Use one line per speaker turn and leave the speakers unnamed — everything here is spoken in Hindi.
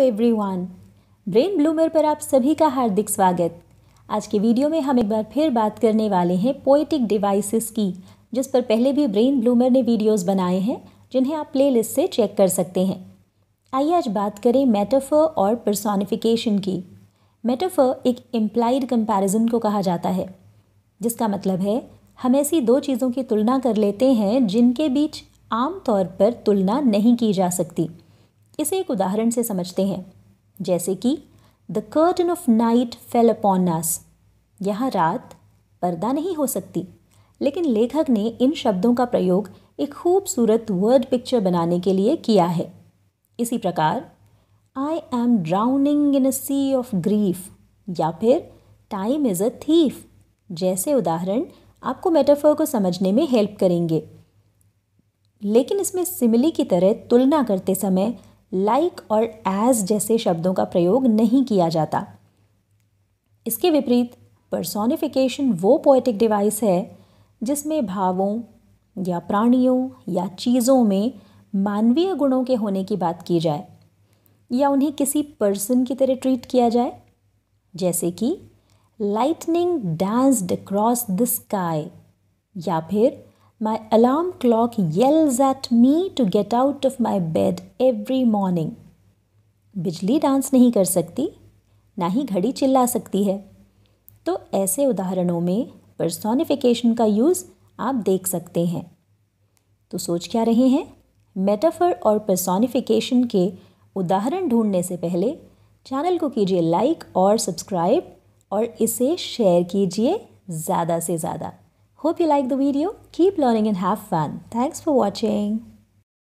एवरीवन ब्रेन ब्लूमर पर आप सभी का हार्दिक स्वागत आज के वीडियो में हम एक बार फिर बात करने वाले हैं पोएटिक डिवाइसेस की जिस पर पहले भी ब्रेन ब्लूमर ने वीडियोस बनाए हैं जिन्हें आप प्लेलिस्ट से चेक कर सकते हैं आइए आज बात करें मेटाफर और पर्सोनिफिकेशन की मेटाफर एक एम्प्लाइड कंपेरिजन को कहा जाता है जिसका मतलब है हम ऐसी दो चीज़ों की तुलना कर लेते हैं जिनके बीच आमतौर पर तुलना नहीं की जा सकती इसे एक उदाहरण से समझते हैं जैसे कि the curtain of night fell upon us यहाँ रात पर्दा नहीं हो सकती लेकिन लेखक ने इन शब्दों का प्रयोग एक खूबसूरत वर्ड पिक्चर बनाने के लिए किया है इसी प्रकार I am drowning in a sea of grief या फिर टाइम इज़ अ थीफ जैसे उदाहरण आपको मेटाफर को समझने में हेल्प करेंगे लेकिन इसमें सिमिली की तरह तुलना करते समय लाइक like और एज जैसे शब्दों का प्रयोग नहीं किया जाता इसके विपरीत पर्सोनिफिकेशन वो पोएटिक डिवाइस है जिसमें भावों या प्राणियों या चीज़ों में मानवीय गुणों के होने की बात की जाए या उन्हें किसी पर्सन की तरह ट्रीट किया जाए जैसे कि lightning danced across the sky या फिर My alarm clock yells at me to get out of my bed every morning. बिजली डांस नहीं कर सकती ना ही घड़ी चिल्ला सकती है तो ऐसे उदाहरणों में पर्सोनिफिकेशन का यूज़ आप देख सकते हैं तो सोच क्या रहे हैं मेटाफर और पर्सोनिफिकेशन के उदाहरण ढूंढने से पहले चैनल को कीजिए लाइक और सब्सक्राइब और इसे शेयर कीजिए ज़्यादा से ज़्यादा Hope you like the video. Keep learning and have fun. Thanks for watching.